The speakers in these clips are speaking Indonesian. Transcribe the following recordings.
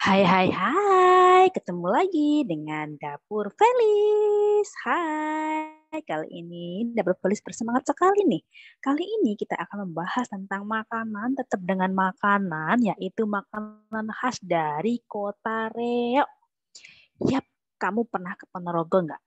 Hai hai hai, ketemu lagi dengan Dapur Felis. Hai, kali ini Dapur Felis bersemangat sekali nih. Kali ini kita akan membahas tentang makanan tetap dengan makanan yaitu makanan khas dari Kota Reok. Yap, kamu pernah ke Ponorogo nggak?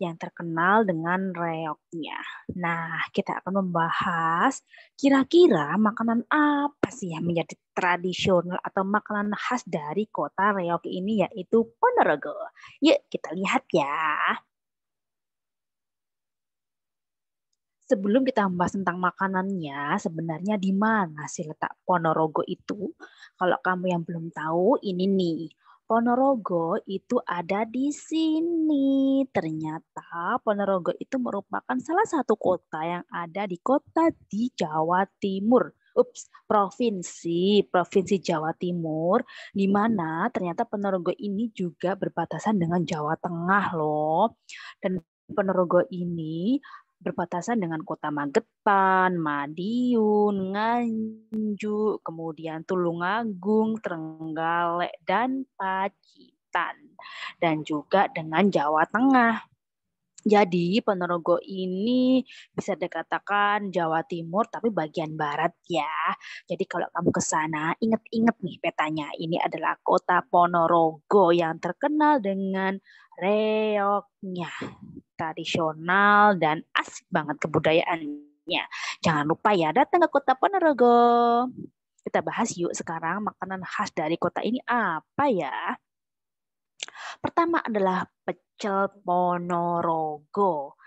yang terkenal dengan reoknya. Nah, kita akan membahas kira-kira makanan apa sih yang menjadi tradisional atau makanan khas dari kota Reok ini yaitu Ponorogo. Yuk, kita lihat ya. sebelum kita membahas tentang makanannya, sebenarnya di mana sih letak Ponorogo itu? Kalau kamu yang belum tahu, ini nih. Ponorogo itu ada di sini. Ternyata Ponorogo itu merupakan salah satu kota yang ada di kota di Jawa Timur. Ups, provinsi, provinsi Jawa Timur, di mana ternyata Ponorogo ini juga berbatasan dengan Jawa Tengah loh. Dan Ponorogo ini berbatasan dengan kota Magetan, Madiun, Nganjuk, kemudian Tulungagung, Trenggalek, dan Pacitan, dan juga dengan Jawa Tengah. Jadi Ponorogo ini bisa dikatakan Jawa Timur tapi bagian barat ya. Jadi kalau kamu ke sana ingat-ingat nih petanya. Ini adalah kota Ponorogo yang terkenal dengan reoknya tradisional dan asik banget kebudayaannya. Jangan lupa ya datang ke Kota Ponorogo. Kita bahas yuk sekarang makanan khas dari kota ini apa ya? Pertama adalah pecel Ponorogo.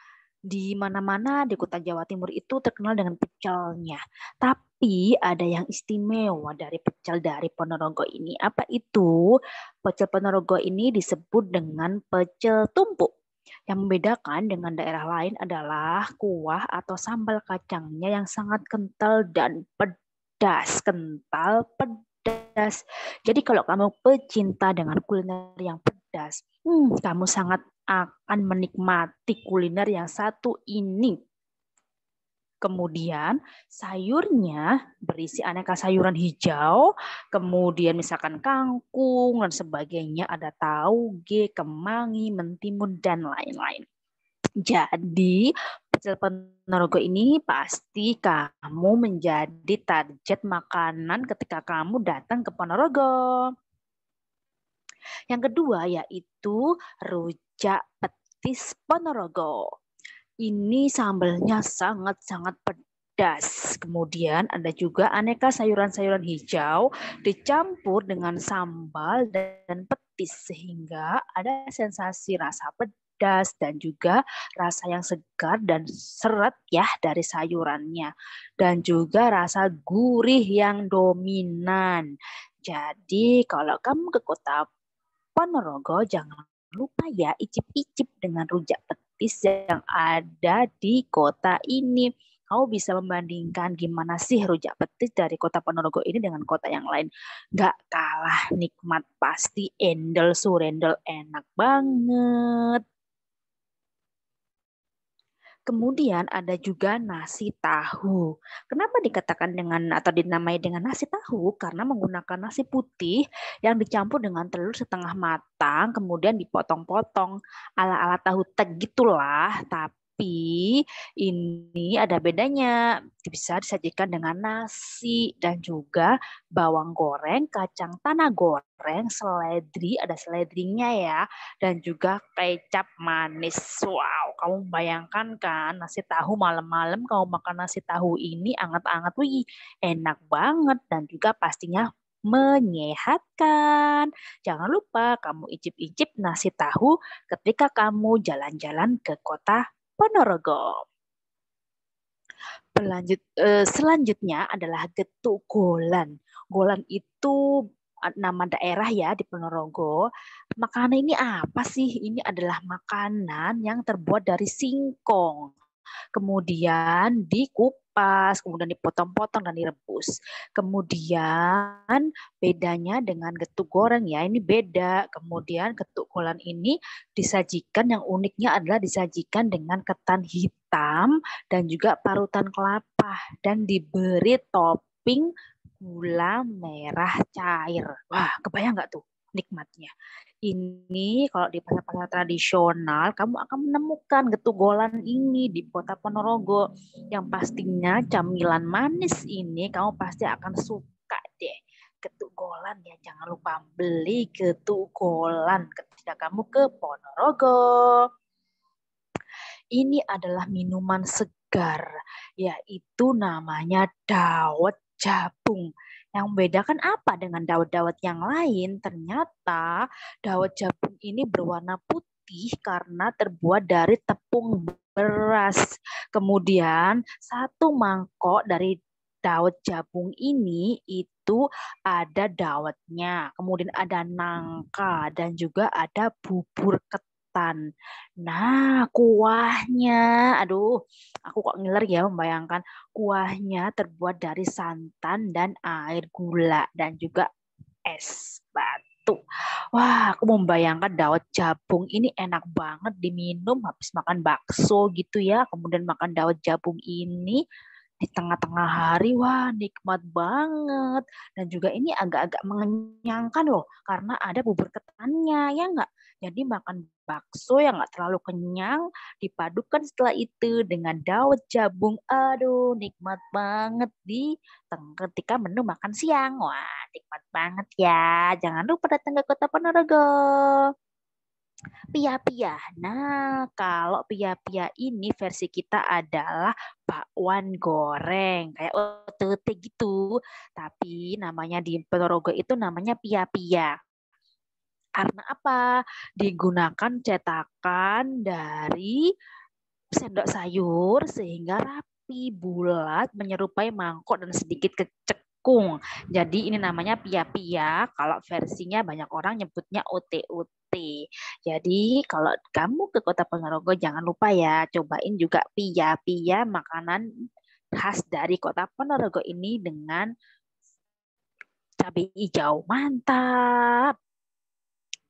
Di mana-mana di kota Jawa Timur itu terkenal dengan pecelnya. Tapi ada yang istimewa dari pecel dari Ponorogo ini. Apa itu? Pecel Ponorogo ini disebut dengan pecel tumpuk. Yang membedakan dengan daerah lain adalah kuah atau sambal kacangnya yang sangat kental dan pedas, kental pedas. Jadi kalau kamu pecinta dengan kuliner yang pedas, hmm, kamu sangat akan menikmati kuliner yang satu ini. Kemudian sayurnya berisi aneka sayuran hijau, kemudian misalkan kangkung dan sebagainya, ada tauge, kemangi, mentimun dan lain-lain. Jadi pecel ponorogo ini pasti kamu menjadi target makanan ketika kamu datang ke Ponorogo. Yang kedua yaitu rujak petis Ponorogo. Ini sambalnya sangat-sangat pedas. Kemudian ada juga aneka sayuran-sayuran hijau dicampur dengan sambal dan petis sehingga ada sensasi rasa pedas dan juga rasa yang segar dan seret ya dari sayurannya dan juga rasa gurih yang dominan. Jadi kalau kamu ke kota Ponorogo jangan lupa ya icip-icip dengan rujak petis yang ada di kota ini. Kau bisa membandingkan gimana sih rujak petis dari kota Ponorogo ini dengan kota yang lain. Gak kalah nikmat pasti endel surendel enak banget. Kemudian ada juga nasi tahu. Kenapa dikatakan dengan atau dinamai dengan nasi tahu? Karena menggunakan nasi putih yang dicampur dengan telur setengah matang, kemudian dipotong-potong ala-ala tahu tegitulah. tapi tapi ini ada bedanya. Bisa disajikan dengan nasi dan juga bawang goreng, kacang tanah goreng, seledri, ada seledrinya ya, dan juga kecap manis. Wow, kamu bayangkan kan nasi tahu malam-malam kamu makan nasi tahu ini anget-anget, wih enak banget dan juga pastinya menyehatkan. Jangan lupa kamu icip-icip nasi tahu ketika kamu jalan-jalan ke kota Ponorogo. Pelanjut, eh, selanjutnya adalah Getuk Golan. Golan itu nama daerah ya di Ponorogo. Makanan ini apa sih? Ini adalah makanan yang terbuat dari singkong. Kemudian dikup dikipas, kemudian dipotong-potong dan direbus. Kemudian bedanya dengan getuk goreng ya, ini beda. Kemudian getuk kolan ini disajikan yang uniknya adalah disajikan dengan ketan hitam dan juga parutan kelapa dan diberi topping gula merah cair. Wah, kebayang nggak tuh? nikmatnya. Ini kalau di pasar-pasar tradisional kamu akan menemukan getugolan ini di Kota Ponorogo yang pastinya camilan manis ini kamu pasti akan suka deh. Getugolan ya jangan lupa beli getugolan ketika kamu ke Ponorogo. Ini adalah minuman segar yaitu namanya dawet jabung. Yang membedakan apa dengan dawet-dawet yang lain? Ternyata dawet jabung ini berwarna putih karena terbuat dari tepung beras. Kemudian satu mangkok dari dawet jabung ini itu ada dawetnya, kemudian ada nangka dan juga ada bubur ketan ketan. Nah, kuahnya, aduh, aku kok ngiler ya membayangkan kuahnya terbuat dari santan dan air gula dan juga es batu. Wah, aku membayangkan dawet jabung ini enak banget diminum habis makan bakso gitu ya, kemudian makan dawet jabung ini di tengah-tengah hari wah nikmat banget dan juga ini agak-agak mengenyangkan loh karena ada bubur ketannya ya enggak jadi makan bakso yang nggak terlalu kenyang, dipadukan setelah itu dengan dawet jabung. Aduh, nikmat banget di ketika menu makan siang. Wah, nikmat banget ya. Jangan lupa datang ke Kota Ponorogo. Pia-pia. Nah, kalau pia-pia ini versi kita adalah bakwan goreng kayak otot gitu. Tapi namanya di Ponorogo itu namanya pia-pia. Karena apa? Digunakan cetakan dari sendok sayur sehingga rapi, bulat, menyerupai mangkok dan sedikit kecekung. Jadi ini namanya pia-pia, kalau versinya banyak orang nyebutnya ote-ote. Jadi kalau kamu ke Kota Ponorogo jangan lupa ya cobain juga pia-pia makanan khas dari Kota Ponorogo ini dengan cabai hijau. Mantap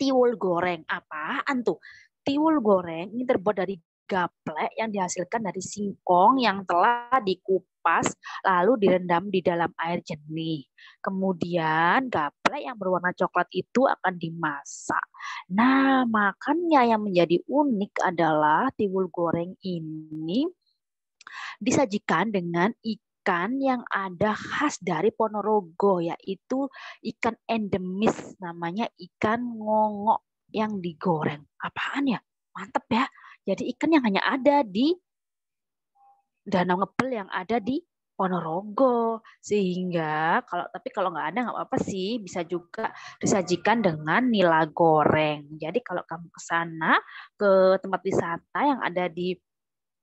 tiwul goreng. Apaan tuh? Tiwul goreng ini terbuat dari gaplek yang dihasilkan dari singkong yang telah dikupas lalu direndam di dalam air jernih. Kemudian gaplek yang berwarna coklat itu akan dimasak. Nah, makannya yang menjadi unik adalah tiwul goreng ini disajikan dengan ikan ikan yang ada khas dari Ponorogo yaitu ikan endemis namanya ikan ngongok yang digoreng. Apaan ya? Mantep ya. Jadi ikan yang hanya ada di danau ngepel yang ada di Ponorogo sehingga kalau tapi kalau nggak ada nggak apa-apa sih bisa juga disajikan dengan nila goreng jadi kalau kamu ke sana ke tempat wisata yang ada di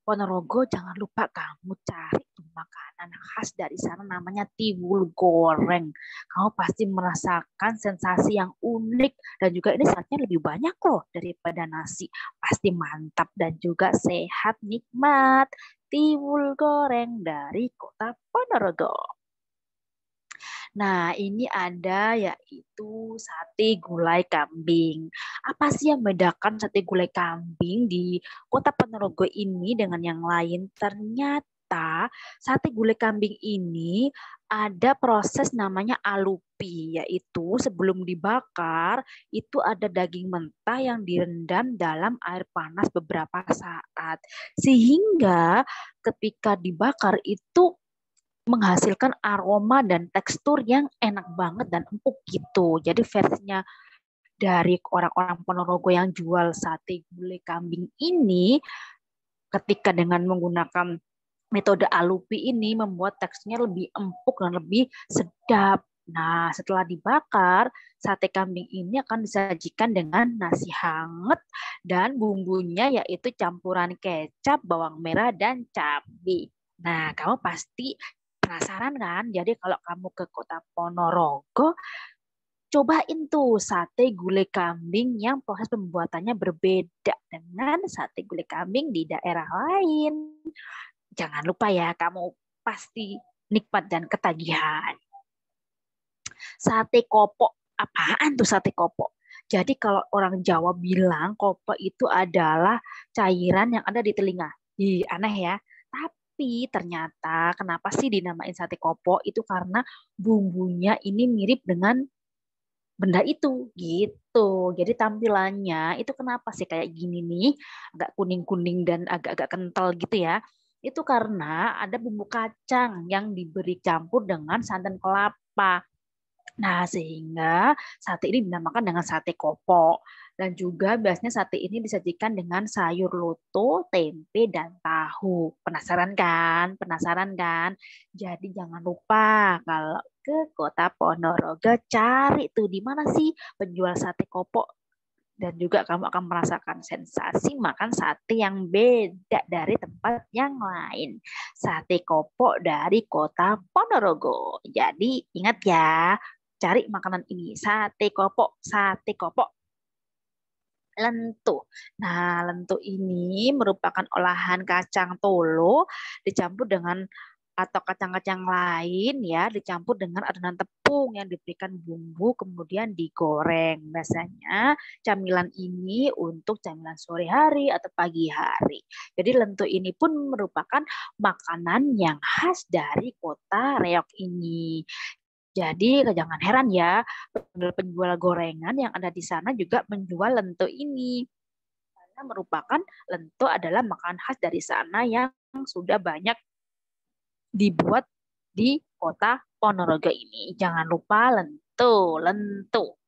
Ponorogo jangan lupa kamu cari makanan khas dari sana namanya tiwul goreng. Kamu pasti merasakan sensasi yang unik dan juga ini saatnya lebih banyak loh daripada nasi. Pasti mantap dan juga sehat nikmat. Tiwul goreng dari kota Ponorogo. Nah, ini ada yaitu sate gulai kambing. Apa sih yang bedakan sate gulai kambing di Kota Ponorogo ini dengan yang lain? Ternyata sate gulai kambing ini ada proses namanya alupi, yaitu sebelum dibakar itu ada daging mentah yang direndam dalam air panas beberapa saat. Sehingga ketika dibakar itu menghasilkan aroma dan tekstur yang enak banget dan empuk gitu. Jadi versinya dari orang-orang Ponorogo yang jual sate gulai kambing ini ketika dengan menggunakan metode alupi ini membuat teksturnya lebih empuk dan lebih sedap. Nah, setelah dibakar, sate kambing ini akan disajikan dengan nasi hangat dan bumbunya yaitu campuran kecap, bawang merah, dan cabai. Nah, kamu pasti penasaran kan? Jadi kalau kamu ke kota Ponorogo, cobain tuh sate gulai kambing yang proses pembuatannya berbeda dengan sate gulai kambing di daerah lain. Jangan lupa ya, kamu pasti nikmat dan ketagihan. Sate kopok, apaan tuh sate kopok? Jadi kalau orang Jawa bilang kopok itu adalah cairan yang ada di telinga. Ih, aneh ya. Tapi ternyata kenapa sih dinamain sate kopo itu karena bumbunya ini mirip dengan benda itu gitu. Jadi tampilannya itu kenapa sih kayak gini nih, agak kuning-kuning dan agak-agak kental gitu ya. Itu karena ada bumbu kacang yang diberi campur dengan santan kelapa. Nah, sehingga sate ini dinamakan dengan sate kopo. Dan juga biasanya sate ini disajikan dengan sayur loto, tempe, dan tahu. Penasaran kan? Penasaran kan? Jadi jangan lupa kalau ke kota Ponorogo cari tuh di mana sih penjual sate kopok dan juga kamu akan merasakan sensasi makan sate yang beda dari tempat yang lain. Sate kopok dari kota Ponorogo. Jadi ingat ya, cari makanan ini, sate kopok, sate kopok lentu. Nah, lentu ini merupakan olahan kacang tolo dicampur dengan atau kacang-kacang lain ya dicampur dengan adonan tepung yang diberikan bumbu kemudian digoreng. Biasanya camilan ini untuk camilan sore hari atau pagi hari. Jadi lentu ini pun merupakan makanan yang khas dari kota Reok ini. Jadi jangan heran ya, penjual gorengan yang ada di sana juga menjual lento ini. Karena merupakan lento adalah makanan khas dari sana yang sudah banyak dibuat di kota Ponorogo ini. Jangan lupa lento, lento.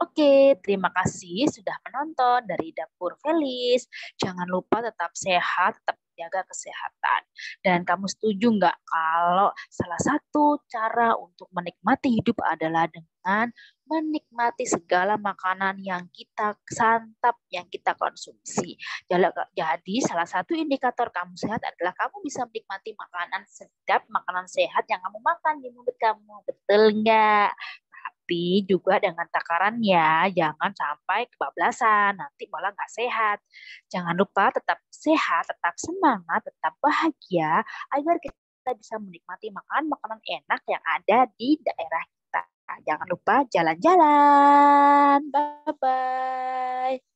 Oke, terima kasih sudah menonton dari Dapur Felis. Jangan lupa tetap sehat, tetap jaga kesehatan. Dan kamu setuju nggak kalau salah satu cara untuk menikmati hidup adalah dengan menikmati segala makanan yang kita santap, yang kita konsumsi. Jadi salah satu indikator kamu sehat adalah kamu bisa menikmati makanan sedap, makanan sehat yang kamu makan di mulut kamu. Betul nggak? tapi juga dengan takarannya jangan sampai kebablasan, nanti malah nggak sehat. Jangan lupa tetap sehat, tetap semangat, tetap bahagia agar kita bisa menikmati makanan makanan enak yang ada di daerah kita. Jangan lupa jalan-jalan. Bye bye.